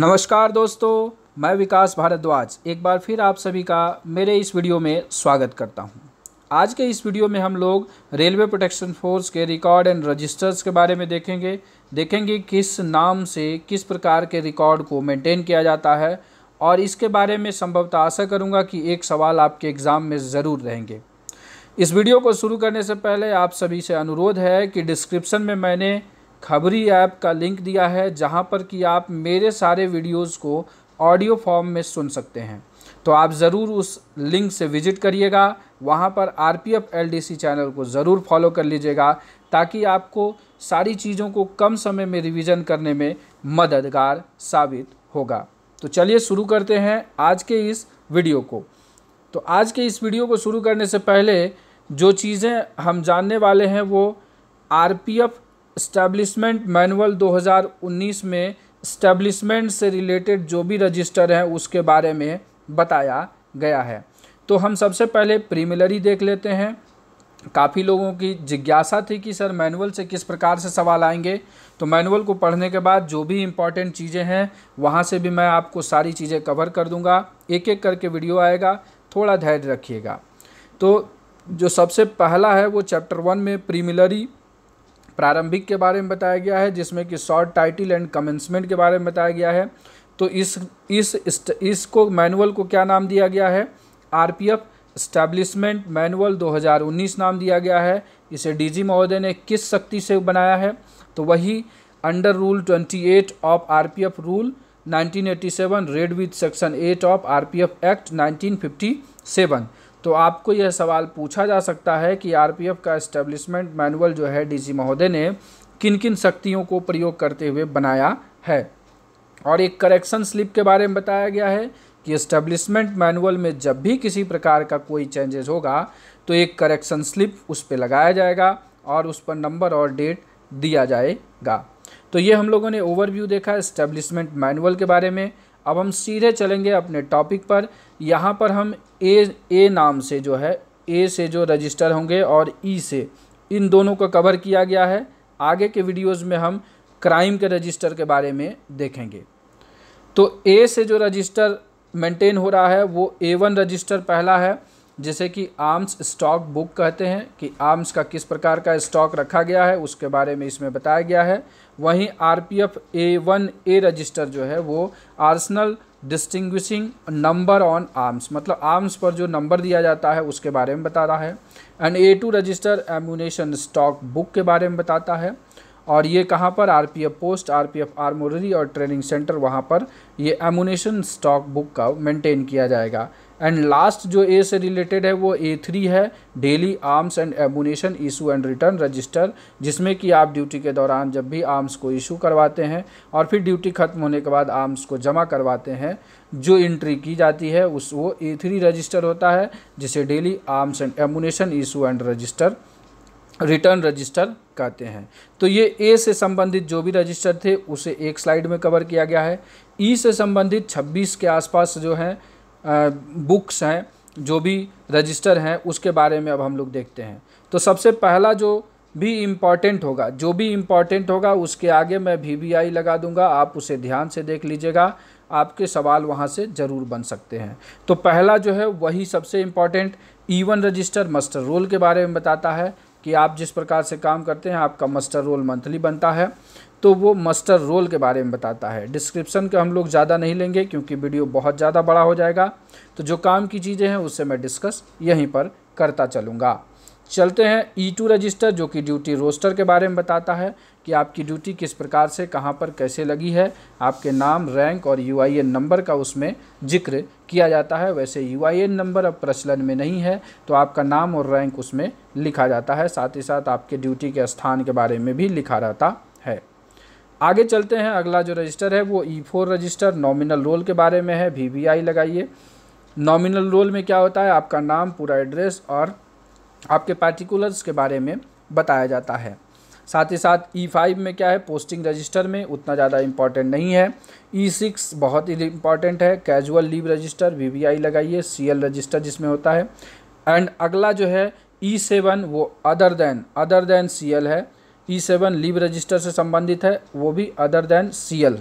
नमस्कार दोस्तों मैं विकास भारद्वाज एक बार फिर आप सभी का मेरे इस वीडियो में स्वागत करता हूं। आज के इस वीडियो में हम लोग रेलवे प्रोटेक्शन फोर्स के रिकॉर्ड एंड रजिस्टर्स के बारे में देखेंगे देखेंगे किस नाम से किस प्रकार के रिकॉर्ड को मेंटेन किया जाता है और इसके बारे में संभवतः आशा करूँगा कि एक सवाल आपके एग्ज़ाम में ज़रूर रहेंगे इस वीडियो को शुरू करने से पहले आप सभी से अनुरोध है कि डिस्क्रिप्शन में मैंने खबरी ऐप का लिंक दिया है जहाँ पर कि आप मेरे सारे वीडियोस को ऑडियो फॉर्म में सुन सकते हैं तो आप ज़रूर उस लिंक से विजिट करिएगा वहाँ पर R P F L D C channel को ज़रूर फॉलो कर लीजिएगा ताकि आपको सारी चीज़ों को कम समय में रिवीजन करने में मददगार साबित होगा तो चलिए शुरू करते हैं आज के इस वीडियो को तो आज के इस वीडियो को शुरू करने से पहले जो चीज़ें हम जानने वाले हैं वो R P F establishment manual 2019 में इस्टेब्लिशमेंट से रिलेटेड जो भी रजिस्टर हैं उसके बारे में बताया गया है तो हम सबसे पहले प्रीमिलरी देख लेते हैं काफ़ी लोगों की जिज्ञासा थी कि सर मैनुअल से किस प्रकार से सवाल आएंगे तो मैनुअल को पढ़ने के बाद जो भी इम्पॉर्टेंट चीज़ें हैं वहाँ से भी मैं आपको सारी चीज़ें कवर कर दूंगा एक एक करके वीडियो आएगा थोड़ा धैर्य रखिएगा तो जो सबसे पहला है वो चैप्टर वन में प्रीमिलरी प्रारंभिक के बारे में बताया गया है जिसमें कि शॉर्ट टाइटल एंड कमेंसमेंट के बारे में बताया गया है तो इस इस इसको मैनुअल को क्या नाम दिया गया है आरपीएफ स्टैब्लिशमेंट मैनुअल 2019 नाम दिया गया है इसे डीजी महोदय ने किस शक्ति से बनाया है तो वही under rule 28 of RPF rule 1987 read with section 8 of RPF act 1957 तो आपको यह सवाल पूछा जा सकता है कि आरपीएफ का इस्टेब्लिशमेंट मैनुअल जो है डीजी महोदय ने किन किन शक्तियों को प्रयोग करते हुए बनाया है और एक करेक्शन स्लिप के बारे में बताया गया है कि इस्टेब्लिशमेंट मैनुअल में जब भी किसी प्रकार का कोई चेंजेस होगा तो एक करेक्शन स्लिप उस पर लगाया जाएगा और उस पर नंबर और डेट दिया जाएगा तो ये हम लोगों ने ओवरव्यू देखा इस्टेब्लिशमेंट मैनुअल के बारे में अब हम सीधे चलेंगे अपने टॉपिक पर यहाँ पर हम ए ए नाम से जो है ए से जो रजिस्टर होंगे और ई e से इन दोनों को कवर किया गया है आगे के वीडियोस में हम क्राइम के रजिस्टर के बारे में देखेंगे तो ए से जो रजिस्टर मेंटेन हो रहा है वो ए वन रजिस्टर पहला है जैसे कि आर्म्स स्टॉक बुक कहते हैं कि आर्म्स का किस प्रकार का स्टॉक रखा गया है उसके बारे में इसमें बताया गया है वहीं R P F A one A register जो है वो arsenal distinguishing number on arms मतलब आर्म्स पर जो नंबर दिया जाता है उसके बारे में बता रहा है and A two register ammunition stock book के बारे में बताता है और ये कहाँ पर R P F post R P F armoury और ट्रेनिंग सेंटर वहाँ पर ये एमुनेशन स्टॉक बुक का मेंटेन किया जाएगा एंड लास्ट जो ए से रिलेटेड है वो ए थ्री है daily arms and ammunition issue and return register जिसमें कि आप ड्यूटी के दौरान जब भी आर्म्स को इशू करवाते हैं और फिर ड्यूटी खत्म होने के बाद आर्म्स को जमा करवाते हैं जो एंट्री की जाती है उस वो ए थ्री रजिस्टर होता है जिसे daily arms and ammunition issue and register return register कहते हैं तो ये ए से संबंधित जो भी रजिस्टर थे उसे एक स्लाइड में कवर किया गया है ई e से संबंधित 26 के आसपास जो हैं बुक्स हैं जो भी रजिस्टर हैं उसके बारे में अब हम लोग देखते हैं तो सबसे पहला जो भी इम्पॉर्टेंट होगा जो भी इम्पॉर्टेंट होगा उसके आगे मैं भी वी आई लगा दूंगा आप उसे ध्यान से देख लीजिएगा आपके सवाल वहाँ से ज़रूर बन सकते हैं तो पहला जो है वही सबसे important E one register muster roll के बारे में बताता है कि आप जिस प्रकार से काम करते हैं आपका मस्टर रोल मंथली बनता है तो वो मस्टर रोल के बारे में बताता है डिस्क्रिप्शन के हम लोग ज़्यादा नहीं लेंगे क्योंकि वीडियो बहुत ज़्यादा बड़ा हो जाएगा तो जो काम की चीज़ें हैं उससे मैं डिस्कस यहीं पर करता चलूँगा चलते हैं ई टू रजिस्टर जो कि ड्यूटी रोस्टर के बारे में बताता है कि आपकी ड्यूटी किस प्रकार से कहाँ पर कैसे लगी है आपके नाम रैंक और यू आई एन नंबर का उसमें जिक्र किया जाता है वैसे यू आई एन नंबर अब प्रचलन में नहीं है तो आपका नाम और रैंक उसमें लिखा जाता है साथ ही साथ आपके ड्यूटी के स्थान के बारे में भी लिखा रहता है आगे चलते हैं अगला जो रजिस्टर है वो E e four register nominal roll के बारे में है वी लगाइए नॉमिनल रोल में क्या होता है आपका नाम पूरा एड्रेस और आपके पार्टिकुलर्स के बारे में बताया जाता है साथ ही साथ ई e फाइव में क्या है पोस्टिंग रजिस्टर में उतना ज़्यादा इम्पॉर्टेंट नहीं है ई e सिक्स बहुत ही इम्पॉर्टेंट है casual leave register V V I लगाइए सी एल रजिस्टर जिसमें होता है एंड अगला जो है ई सेवन वो other than other than C L है E e seven leave register से संबंधित है वो भी अदर देन सी एल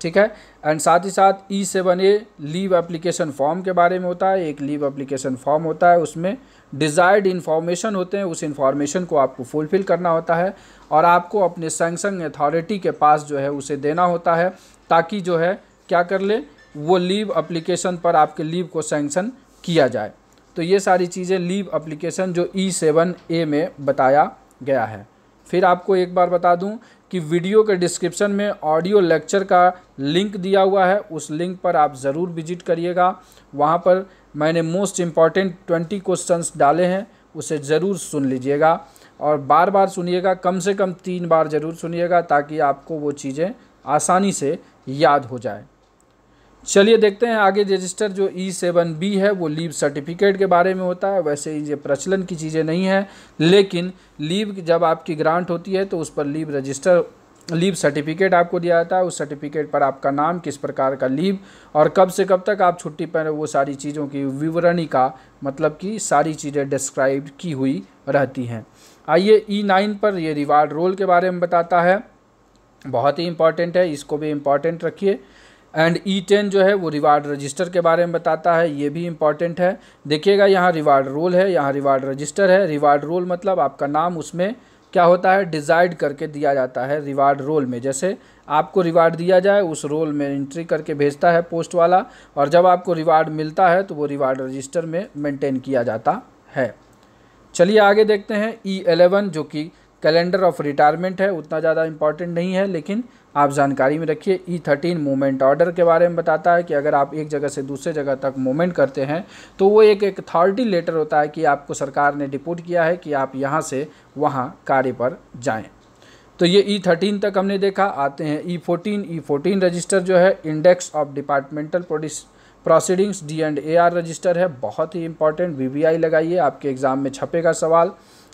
ठीक है एंड साथ ही साथ E seven A leave application form के बारे में होता है एक लीव एप्लीकेशन फॉर्म होता है उसमें डिज़ायर्ड इन्फॉर्मेशन होते हैं उस इन्फॉर्मेशन को आपको फुलफ़िल करना होता है और आपको अपने सैंसंग अथॉरिटी के पास जो है उसे देना होता है ताकि जो है क्या कर ले वो लीव अप्लीकेशन पर आपके लीव को सेंक्शन किया जाए तो ये सारी चीज़ें लीव अप्लीकेशन जो ई सेवन ए में बताया गया है फिर आपको एक बार बता दूं कि वीडियो के डिस्क्रिप्शन में ऑडियो लेक्चर का लिंक दिया हुआ है उस लिंक पर आप ज़रूर विजिट करिएगा वहाँ पर मैंने मोस्ट इम्पॉर्टेंट ट्वेंटी क्वेश्चंस डाले हैं उसे ज़रूर सुन लीजिएगा और बार बार सुनिएगा कम से कम तीन बार ज़रूर सुनिएगा ताकि आपको वो चीज़ें आसानी से याद हो जाए चलिए देखते हैं आगे रजिस्टर जो ई सेवन बी है वो लीव सर्टिफिकेट के बारे में होता है वैसे ही ये प्रचलन की चीज़ें नहीं है लेकिन लीव जब आपकी ग्रांट होती है तो उस पर लीव रजिस्टर लीव सर्टिफिकेट आपको दिया जाता है उस सर्टिफिकेट पर आपका नाम किस प्रकार का लीव और कब से कब तक आप छुट्टी पर वो सारी चीज़ों की विवरणी का मतलब कि सारी चीज़ें डिस्क्राइब की हुई रहती हैं आइए ई e नाइन पर ये रिवार्ड रोल के बारे में बताता है बहुत ही इंपॉर्टेंट है इसको भी इम्पॉर्टेंट रखिए एंड ई टेन जो है वो रिवार्ड रजिस्टर के बारे में बताता है ये भी इम्पॉर्टेंट है देखिएगा यहाँ रिवार्ड रोल है यहाँ रिवार्ड रजिस्टर है रिवार्ड रोल मतलब आपका नाम उसमें क्या होता है डिजाइड करके दिया जाता है रिवार्ड रोल में जैसे आपको रिवार्ड दिया जाए उस रोल में एंट्री करके भेजता है पोस्ट वाला और जब आपको रिवार्ड मिलता है तो वो रिवार्ड रजिस्टर में मेंटेन किया जाता है चलिए आगे देखते हैं ई e एलेवन जो कि कैलेंडर ऑफ रिटायरमेंट है उतना ज़्यादा इम्पॉर्टेंट नहीं है लेकिन आप जानकारी में रखिए ई थर्टीन मूवमेंट ऑर्डर के बारे में बताता है कि अगर आप एक जगह से दूसरे जगह तक मूवमेंट करते हैं तो वो एक एक अथॉरिटी लेटर होता है कि आपको सरकार ने डिपोर्ट किया है कि आप यहाँ से वहाँ कार्य पर जाएँ तो ये ई e थर्टीन तक हमने देखा आते हैं E fourteen E fourteen register जो है index of departmental produce proceedings D and A R register है बहुत ही इंपॉर्टेंट वी वी आई लगाइए आपके एग्ज़ाम में छपेगा सवाल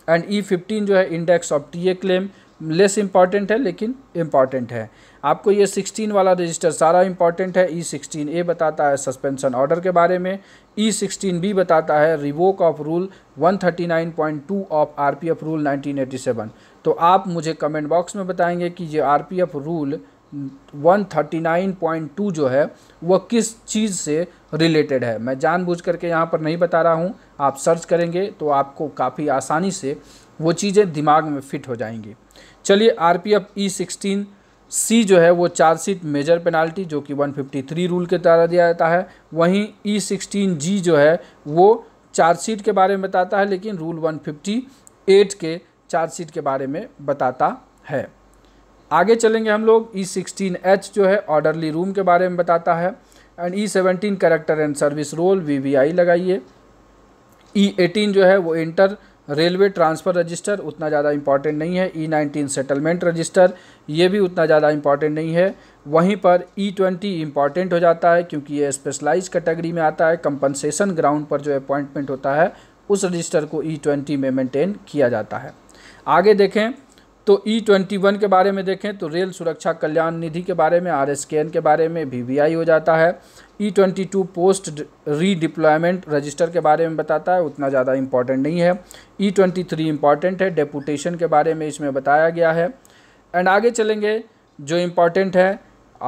एंड ई फिफ्टीन जो है index of T A claim less important है लेकिन इम्पॉर्टेंट है आपको ये 16 वाला रजिस्टर सारा इम्पॉर्टेंट है ई सिक्सटीन ए बताता है सस्पेंशन ऑर्डर के बारे में ई सिक्सटीन बी बताता है revoke of rule 139.2 of RPF rule 1987 तो आप मुझे कमेंट बॉक्स में बताएंगे कि ये आरपीएफ रूल 139.2 जो है वह किस चीज़ से रिलेटेड है मैं जानबूझ करके यहाँ पर नहीं बता रहा हूँ आप सर्च करेंगे तो आपको काफ़ी आसानी से वो चीज़ें दिमाग में फिट हो जाएंगी चलिए R P F E e sixteen C जो है वो चार्जशीट मेजर पेनाल्टी जो कि 153 रूल के द्वारा दिया जाता है वहीं ई सिक्सटीन जी जो है वो चार्जशीट के बारे में बताता है लेकिन रूल 158 के चार्जशीट के बारे में बताता है आगे चलेंगे हम लोग ई सिक्सटीन एच जो है ऑर्डरली रूम के बारे में बताता है and E seventeen character and service roll V V I लगाइए ई e एटीन जो है वो इंटर रेलवे ट्रांसफ़र रजिस्टर उतना ज़्यादा इंपॉर्टेंट नहीं है ई नाइनटीन सेटलमेंट रजिस्टर ये भी उतना ज़्यादा इंपॉर्टेंट नहीं है वहीं पर ई e ट्वेंटी इंपॉर्टेंट हो जाता है क्योंकि ये स्पेशलाइज कैटेगरी में आता है कंपनसेशन ग्राउंड पर जो अपॉइंटमेंट होता है उस रजिस्टर को ई e ट्वेंटी में मेंटेन किया जाता है आगे देखें तो ई ट्वेंटी वन के बारे में देखें तो रेल सुरक्षा कल्याण निधि के बारे में आर एस के एन के बारे में वी वी आई हो जाता है E twenty two post redeployment register के बारे में बताता है उतना ज़्यादा इम्पॉर्टेंट नहीं है ई ट्वेंटी थ्री इम्पॉर्टेंट है डेपुटेशन के बारे में इसमें बताया गया है एंड आगे चलेंगे जो इम्पॉर्टेंट है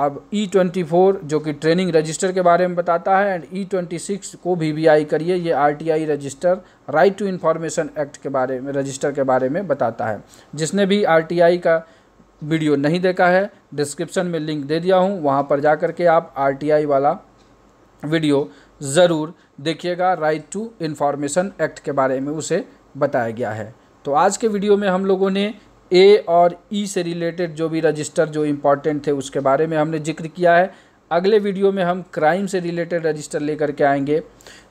अब ई ट्वेंटी फोर जो कि ट्रेनिंग रजिस्टर के बारे में बताता है एंड ई ट्वेंटी सिक्स को भी वी आई करिए ये R T I register right to information act के बारे में रजिस्टर के बारे में बताता है जिसने भी आर टी आई का वीडियो नहीं देखा है डिस्क्रिप्शन में लिंक दे दिया हूँ वहाँ पर जा कर के आप आर टी आई वाला वीडियो ज़रूर देखिएगा राइट टू इन्फॉर्मेशन एक्ट के बारे में उसे बताया गया है तो आज के वीडियो में हम लोगों ने ए और ई e से रिलेटेड जो भी रजिस्टर जो इम्पॉर्टेंट थे उसके बारे में हमने जिक्र किया है अगले वीडियो में हम क्राइम से रिलेटेड रजिस्टर लेकर के आएंगे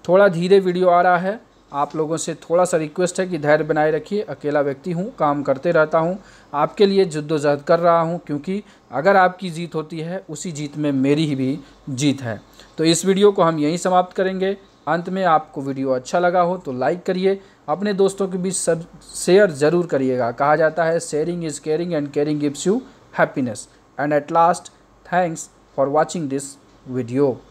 थोड़ा धीरे वीडियो आ रहा है आप लोगों से थोड़ा सा रिक्वेस्ट है कि धैर्य बनाए रखिए अकेला व्यक्ति हूँ काम करते रहता हूँ आपके लिए जद्दोजहद कर रहा हूँ क्योंकि अगर आपकी जीत होती है उसी जीत में मेरी ही भी जीत है तो इस वीडियो को हम यहीं समाप्त करेंगे अंत में आपको वीडियो अच्छा लगा हो तो लाइक करिए अपने दोस्तों के बीच सब शेयर ज़रूर करिएगा कहा जाता है sharing is caring and caring gives you happiness and at last thanks for watching this video